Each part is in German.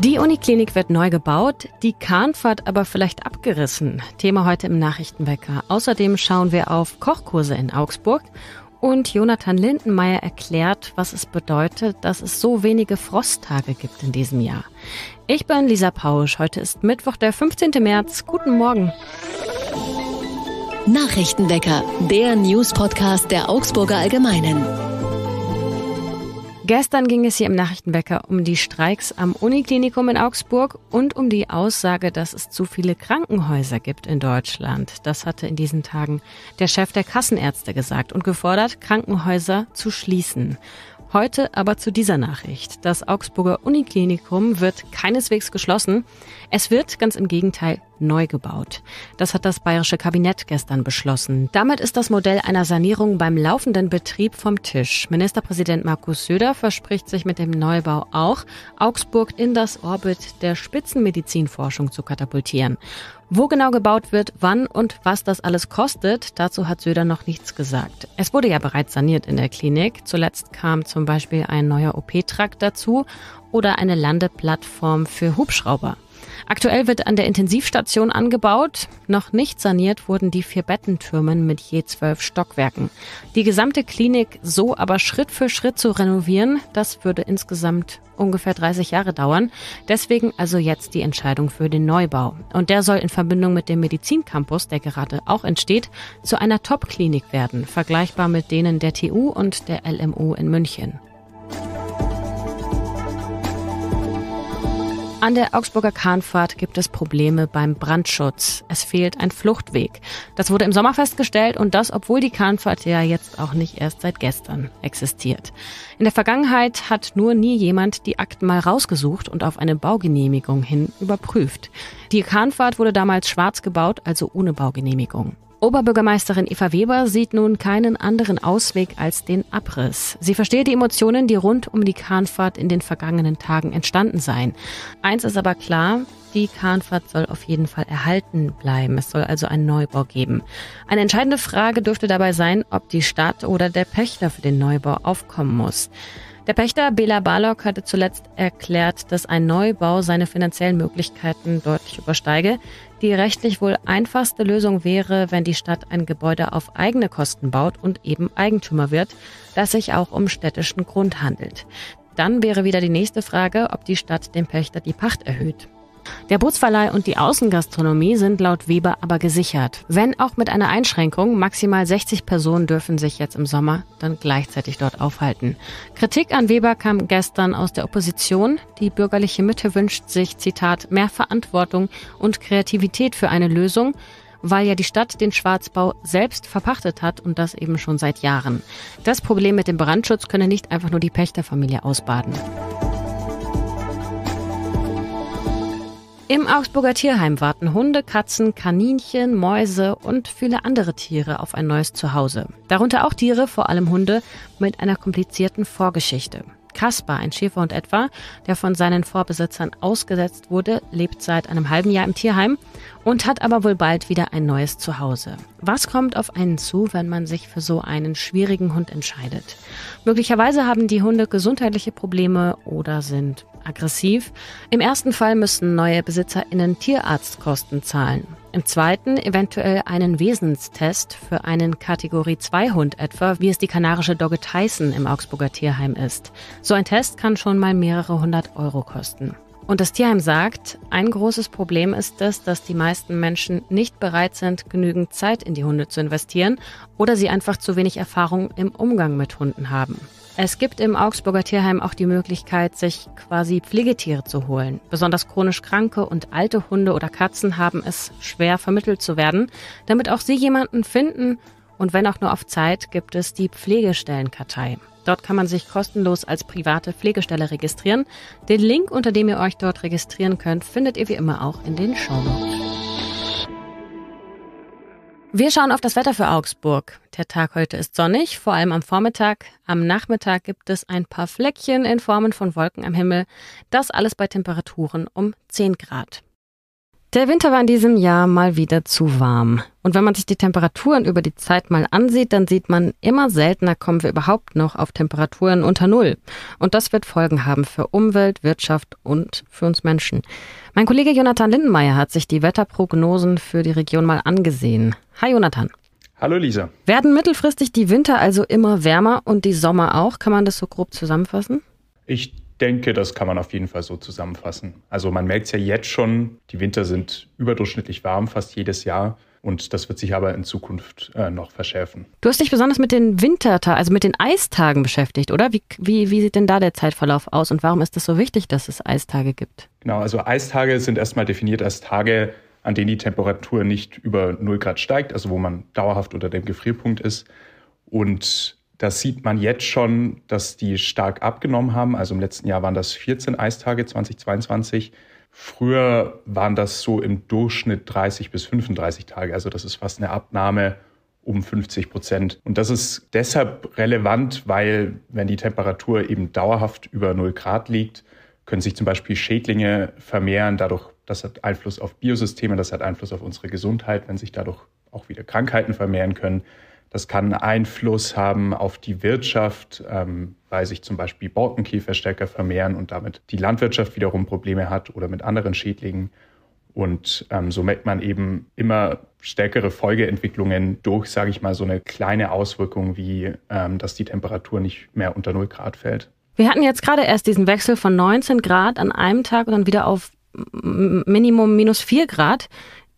Die Uniklinik wird neu gebaut, die Kahnfahrt aber vielleicht abgerissen. Thema heute im Nachrichtenwecker. Außerdem schauen wir auf Kochkurse in Augsburg und Jonathan Lindenmeier erklärt, was es bedeutet, dass es so wenige Frosttage gibt in diesem Jahr. Ich bin Lisa Pausch. Heute ist Mittwoch, der 15. März. Guten Morgen. Nachrichtenwecker, der News-Podcast der Augsburger Allgemeinen. Gestern ging es hier im Nachrichtenwecker um die Streiks am Uniklinikum in Augsburg und um die Aussage, dass es zu viele Krankenhäuser gibt in Deutschland. Das hatte in diesen Tagen der Chef der Kassenärzte gesagt und gefordert, Krankenhäuser zu schließen. Heute aber zu dieser Nachricht. Das Augsburger Uniklinikum wird keineswegs geschlossen. Es wird ganz im Gegenteil neu gebaut. Das hat das bayerische Kabinett gestern beschlossen. Damit ist das Modell einer Sanierung beim laufenden Betrieb vom Tisch. Ministerpräsident Markus Söder verspricht sich mit dem Neubau auch, Augsburg in das Orbit der Spitzenmedizinforschung zu katapultieren. Wo genau gebaut wird, wann und was das alles kostet, dazu hat Söder noch nichts gesagt. Es wurde ja bereits saniert in der Klinik. Zuletzt kam zum Beispiel ein neuer OP-Trakt dazu oder eine Landeplattform für Hubschrauber. Aktuell wird an der Intensivstation angebaut. Noch nicht saniert wurden die vier Bettentürmen mit je zwölf Stockwerken. Die gesamte Klinik so aber Schritt für Schritt zu renovieren, das würde insgesamt ungefähr 30 Jahre dauern. Deswegen also jetzt die Entscheidung für den Neubau. Und der soll in Verbindung mit dem Medizincampus, der gerade auch entsteht, zu einer Top-Klinik werden, vergleichbar mit denen der TU und der LMU in München. An der Augsburger Kahnfahrt gibt es Probleme beim Brandschutz. Es fehlt ein Fluchtweg. Das wurde im Sommer festgestellt und das, obwohl die Kahnfahrt ja jetzt auch nicht erst seit gestern existiert. In der Vergangenheit hat nur nie jemand die Akten mal rausgesucht und auf eine Baugenehmigung hin überprüft. Die Kahnfahrt wurde damals schwarz gebaut, also ohne Baugenehmigung. Oberbürgermeisterin Eva Weber sieht nun keinen anderen Ausweg als den Abriss. Sie versteht die Emotionen, die rund um die Kahnfahrt in den vergangenen Tagen entstanden seien. Eins ist aber klar, die Kahnfahrt soll auf jeden Fall erhalten bleiben. Es soll also einen Neubau geben. Eine entscheidende Frage dürfte dabei sein, ob die Stadt oder der Pächter für den Neubau aufkommen muss. Der Pächter Bela Balog hatte zuletzt erklärt, dass ein Neubau seine finanziellen Möglichkeiten deutlich übersteige. Die rechtlich wohl einfachste Lösung wäre, wenn die Stadt ein Gebäude auf eigene Kosten baut und eben Eigentümer wird, dass sich auch um städtischen Grund handelt. Dann wäre wieder die nächste Frage, ob die Stadt dem Pächter die Pacht erhöht. Der Bootsverleih und die Außengastronomie sind laut Weber aber gesichert. Wenn auch mit einer Einschränkung, maximal 60 Personen dürfen sich jetzt im Sommer dann gleichzeitig dort aufhalten. Kritik an Weber kam gestern aus der Opposition. Die bürgerliche Mitte wünscht sich, Zitat, mehr Verantwortung und Kreativität für eine Lösung weil ja die Stadt den Schwarzbau selbst verpachtet hat und das eben schon seit Jahren. Das Problem mit dem Brandschutz könne nicht einfach nur die Pächterfamilie ausbaden. Im Augsburger Tierheim warten Hunde, Katzen, Kaninchen, Mäuse und viele andere Tiere auf ein neues Zuhause. Darunter auch Tiere, vor allem Hunde, mit einer komplizierten Vorgeschichte. Kaspar, ein Schäferhund etwa, der von seinen Vorbesitzern ausgesetzt wurde, lebt seit einem halben Jahr im Tierheim und hat aber wohl bald wieder ein neues Zuhause. Was kommt auf einen zu, wenn man sich für so einen schwierigen Hund entscheidet? Möglicherweise haben die Hunde gesundheitliche Probleme oder sind aggressiv. Im ersten Fall müssen neue BesitzerInnen Tierarztkosten zahlen. Im zweiten eventuell einen Wesenstest für einen Kategorie 2 Hund etwa, wie es die kanarische Dogge Tyson im Augsburger Tierheim ist. So ein Test kann schon mal mehrere hundert Euro kosten. Und das Tierheim sagt, ein großes Problem ist es, dass die meisten Menschen nicht bereit sind, genügend Zeit in die Hunde zu investieren oder sie einfach zu wenig Erfahrung im Umgang mit Hunden haben. Es gibt im Augsburger Tierheim auch die Möglichkeit, sich quasi Pflegetiere zu holen. Besonders chronisch kranke und alte Hunde oder Katzen haben es schwer vermittelt zu werden. Damit auch sie jemanden finden und wenn auch nur auf Zeit, gibt es die Pflegestellenkartei. Dort kann man sich kostenlos als private Pflegestelle registrieren. Den Link, unter dem ihr euch dort registrieren könnt, findet ihr wie immer auch in den Show Notes. Wir schauen auf das Wetter für Augsburg. Der Tag heute ist sonnig, vor allem am Vormittag. Am Nachmittag gibt es ein paar Fleckchen in Formen von Wolken am Himmel. Das alles bei Temperaturen um 10 Grad. Der Winter war in diesem Jahr mal wieder zu warm. Und wenn man sich die Temperaturen über die Zeit mal ansieht, dann sieht man, immer seltener kommen wir überhaupt noch auf Temperaturen unter Null. Und das wird Folgen haben für Umwelt, Wirtschaft und für uns Menschen. Mein Kollege Jonathan Lindenmeier hat sich die Wetterprognosen für die Region mal angesehen. Hi Jonathan. Hallo Lisa. Werden mittelfristig die Winter also immer wärmer und die Sommer auch? Kann man das so grob zusammenfassen? Ich denke, das kann man auf jeden Fall so zusammenfassen. Also man merkt es ja jetzt schon, die Winter sind überdurchschnittlich warm fast jedes Jahr. Und das wird sich aber in Zukunft äh, noch verschärfen. Du hast dich besonders mit den Wintertagen, also mit den Eistagen beschäftigt, oder? Wie, wie, wie sieht denn da der Zeitverlauf aus und warum ist es so wichtig, dass es Eistage gibt? Genau, also Eistage sind erstmal definiert als Tage, an denen die Temperatur nicht über 0 Grad steigt, also wo man dauerhaft unter dem Gefrierpunkt ist. Und das sieht man jetzt schon, dass die stark abgenommen haben. Also im letzten Jahr waren das 14 Eistage 2022. Früher waren das so im Durchschnitt 30 bis 35 Tage. Also das ist fast eine Abnahme um 50 Prozent. Und das ist deshalb relevant, weil wenn die Temperatur eben dauerhaft über 0 Grad liegt, können sich zum Beispiel Schädlinge vermehren. Dadurch, das hat Einfluss auf Biosysteme, das hat Einfluss auf unsere Gesundheit, wenn sich dadurch auch wieder Krankheiten vermehren können. Das kann Einfluss haben auf die Wirtschaft, ähm, weil sich zum Beispiel Borkenkäfer stärker vermehren und damit die Landwirtschaft wiederum Probleme hat oder mit anderen Schädlingen. Und ähm, so merkt man eben immer stärkere Folgeentwicklungen durch, sage ich mal, so eine kleine Auswirkung wie, ähm, dass die Temperatur nicht mehr unter 0 Grad fällt. Wir hatten jetzt gerade erst diesen Wechsel von 19 Grad an einem Tag und dann wieder auf Minimum minus 4 Grad.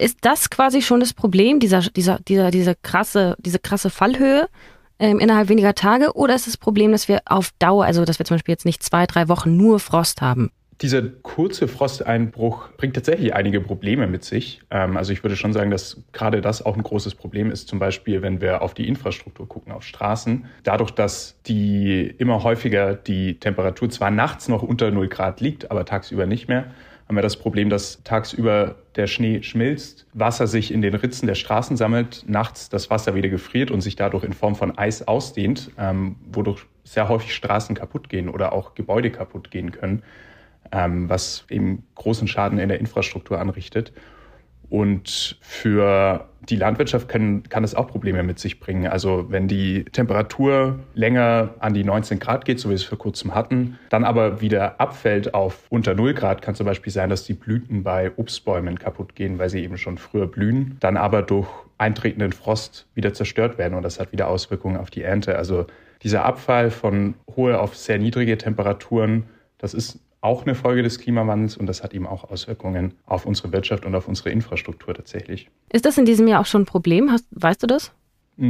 Ist das quasi schon das Problem, dieser, dieser, dieser, diese krasse, diese krasse Fallhöhe ähm, innerhalb weniger Tage? Oder ist das Problem, dass wir auf Dauer, also dass wir zum Beispiel jetzt nicht zwei, drei Wochen nur Frost haben? Dieser kurze Frosteinbruch bringt tatsächlich einige Probleme mit sich. Ähm, also ich würde schon sagen, dass gerade das auch ein großes Problem ist. Zum Beispiel, wenn wir auf die Infrastruktur gucken, auf Straßen. Dadurch, dass die immer häufiger die Temperatur zwar nachts noch unter 0 Grad liegt, aber tagsüber nicht mehr, haben wir das Problem, dass tagsüber der Schnee schmilzt, Wasser sich in den Ritzen der Straßen sammelt, nachts das Wasser wieder gefriert und sich dadurch in Form von Eis ausdehnt, ähm, wodurch sehr häufig Straßen kaputt gehen oder auch Gebäude kaputt gehen können, ähm, was eben großen Schaden in der Infrastruktur anrichtet. Und für die Landwirtschaft kann, kann es auch Probleme mit sich bringen. Also wenn die Temperatur länger an die 19 Grad geht, so wie wir es vor kurzem hatten, dann aber wieder abfällt auf unter 0 Grad, kann zum Beispiel sein, dass die Blüten bei Obstbäumen kaputt gehen, weil sie eben schon früher blühen, dann aber durch eintretenden Frost wieder zerstört werden und das hat wieder Auswirkungen auf die Ernte. Also dieser Abfall von hohe auf sehr niedrige Temperaturen, das ist auch eine Folge des Klimawandels und das hat eben auch Auswirkungen auf unsere Wirtschaft und auf unsere Infrastruktur tatsächlich. Ist das in diesem Jahr auch schon ein Problem? Hast, weißt du das?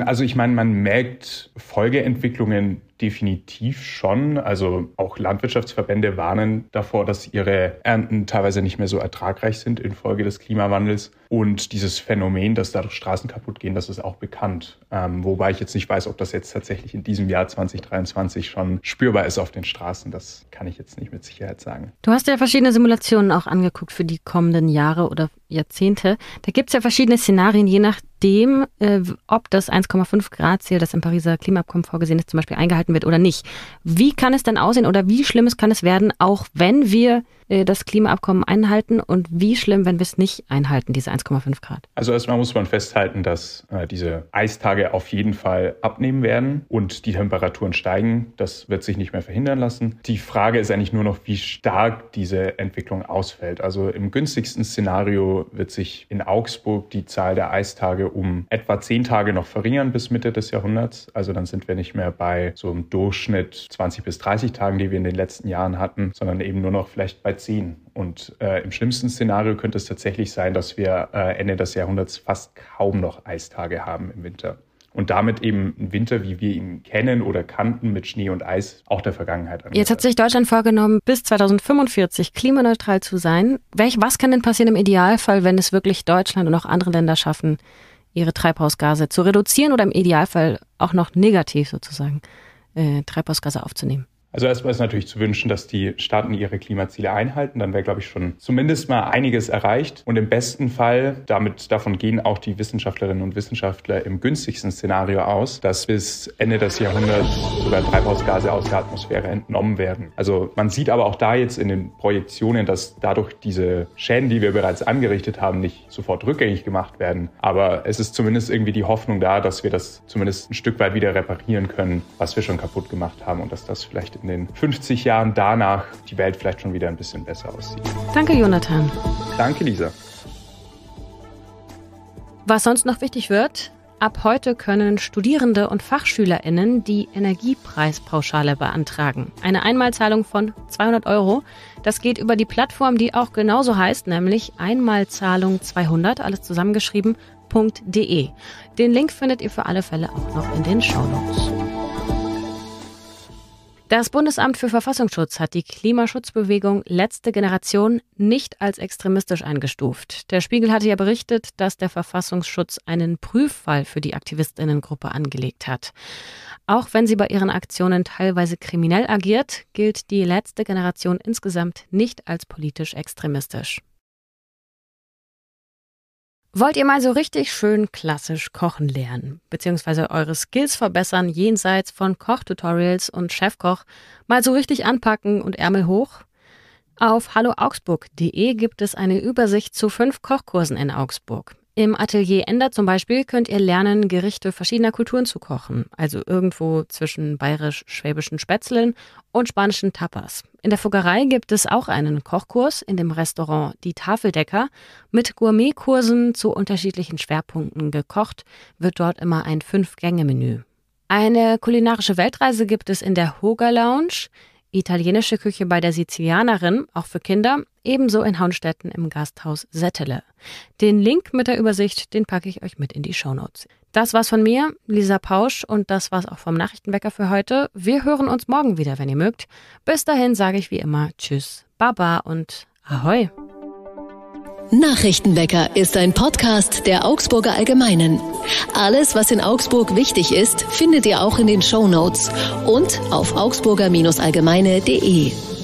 Also ich meine, man merkt Folgeentwicklungen definitiv schon. Also auch Landwirtschaftsverbände warnen davor, dass ihre Ernten teilweise nicht mehr so ertragreich sind infolge des Klimawandels. Und dieses Phänomen, dass dadurch Straßen kaputt gehen, das ist auch bekannt. Ähm, wobei ich jetzt nicht weiß, ob das jetzt tatsächlich in diesem Jahr 2023 schon spürbar ist auf den Straßen. Das kann ich jetzt nicht mit Sicherheit sagen. Du hast ja verschiedene Simulationen auch angeguckt für die kommenden Jahre oder Jahrzehnte. Da gibt es ja verschiedene Szenarien, je nachdem, äh, ob das 1,5 Grad Ziel, das im Pariser Klimaabkommen vorgesehen ist, zum Beispiel eingehalten eingehalten wird oder nicht. Wie kann es denn aussehen oder wie schlimm es kann es werden, auch wenn wir äh, das Klimaabkommen einhalten und wie schlimm, wenn wir es nicht einhalten, diese 1,5 Grad? Also erstmal muss man festhalten, dass äh, diese Eistage auf jeden Fall abnehmen werden und die Temperaturen steigen. Das wird sich nicht mehr verhindern lassen. Die Frage ist eigentlich nur noch, wie stark diese Entwicklung ausfällt. Also im günstigsten Szenario wird sich in Augsburg die Zahl der Eistage um etwa 10 Tage noch verringern bis Mitte des Jahrhunderts. Also dann sind wir nicht mehr bei so einem Durchschnitt 20 bis 30 Tagen, die wir in den letzten Jahren hatten, sondern eben nur noch vielleicht bei bald sehen. Und äh, im schlimmsten Szenario könnte es tatsächlich sein, dass wir äh, Ende des Jahrhunderts fast kaum noch Eistage haben im Winter. Und damit eben ein Winter, wie wir ihn kennen oder kannten, mit Schnee und Eis auch der Vergangenheit angehört. Jetzt hat sich Deutschland vorgenommen, bis 2045 klimaneutral zu sein. Welch, was kann denn passieren im Idealfall, wenn es wirklich Deutschland und auch andere Länder schaffen, ihre Treibhausgase zu reduzieren oder im Idealfall auch noch negativ sozusagen äh, Treibhausgase aufzunehmen? Also erstmal ist natürlich zu wünschen, dass die Staaten ihre Klimaziele einhalten. Dann wäre, glaube ich, schon zumindest mal einiges erreicht. Und im besten Fall, damit davon gehen auch die Wissenschaftlerinnen und Wissenschaftler im günstigsten Szenario aus, dass bis Ende des Jahrhunderts sogar Treibhausgase aus der Atmosphäre entnommen werden. Also man sieht aber auch da jetzt in den Projektionen, dass dadurch diese Schäden, die wir bereits angerichtet haben, nicht sofort rückgängig gemacht werden. Aber es ist zumindest irgendwie die Hoffnung da, dass wir das zumindest ein Stück weit wieder reparieren können, was wir schon kaputt gemacht haben und dass das vielleicht in den 50 Jahren danach die Welt vielleicht schon wieder ein bisschen besser aussieht. Danke, Jonathan. Danke, Lisa. Was sonst noch wichtig wird, ab heute können Studierende und Fachschülerinnen die Energiepreispauschale beantragen. Eine Einmalzahlung von 200 Euro. Das geht über die Plattform, die auch genauso heißt, nämlich Einmalzahlung 200, alles zusammengeschrieben, .de. Den Link findet ihr für alle Fälle auch noch in den Show Notes. Das Bundesamt für Verfassungsschutz hat die Klimaschutzbewegung Letzte Generation nicht als extremistisch eingestuft. Der Spiegel hatte ja berichtet, dass der Verfassungsschutz einen Prüffall für die Aktivistinnengruppe angelegt hat. Auch wenn sie bei ihren Aktionen teilweise kriminell agiert, gilt die Letzte Generation insgesamt nicht als politisch extremistisch. Wollt ihr mal so richtig schön klassisch kochen lernen, beziehungsweise eure Skills verbessern jenseits von Kochtutorials und Chefkoch, mal so richtig anpacken und Ärmel hoch? Auf halloaugsburg.de gibt es eine Übersicht zu fünf Kochkursen in Augsburg. Im Atelier Ender zum Beispiel könnt ihr lernen, Gerichte verschiedener Kulturen zu kochen, also irgendwo zwischen bayerisch-schwäbischen Spätzlen und spanischen Tapas. In der Fuggerei gibt es auch einen Kochkurs in dem Restaurant Die Tafeldecker. Mit Gourmetkursen zu unterschiedlichen Schwerpunkten gekocht wird dort immer ein Fünf-Gänge-Menü. Eine kulinarische Weltreise gibt es in der Hoga Lounge italienische Küche bei der Sizilianerin, auch für Kinder, ebenso in Haunstetten im Gasthaus Settele. Den Link mit der Übersicht, den packe ich euch mit in die Shownotes. Das war's von mir, Lisa Pausch, und das war's auch vom Nachrichtenwecker für heute. Wir hören uns morgen wieder, wenn ihr mögt. Bis dahin sage ich wie immer Tschüss, Baba und Ahoi! Nachrichtenwecker ist ein Podcast der Augsburger Allgemeinen. Alles, was in Augsburg wichtig ist, findet ihr auch in den Show Notes und auf augsburger-allgemeine.de.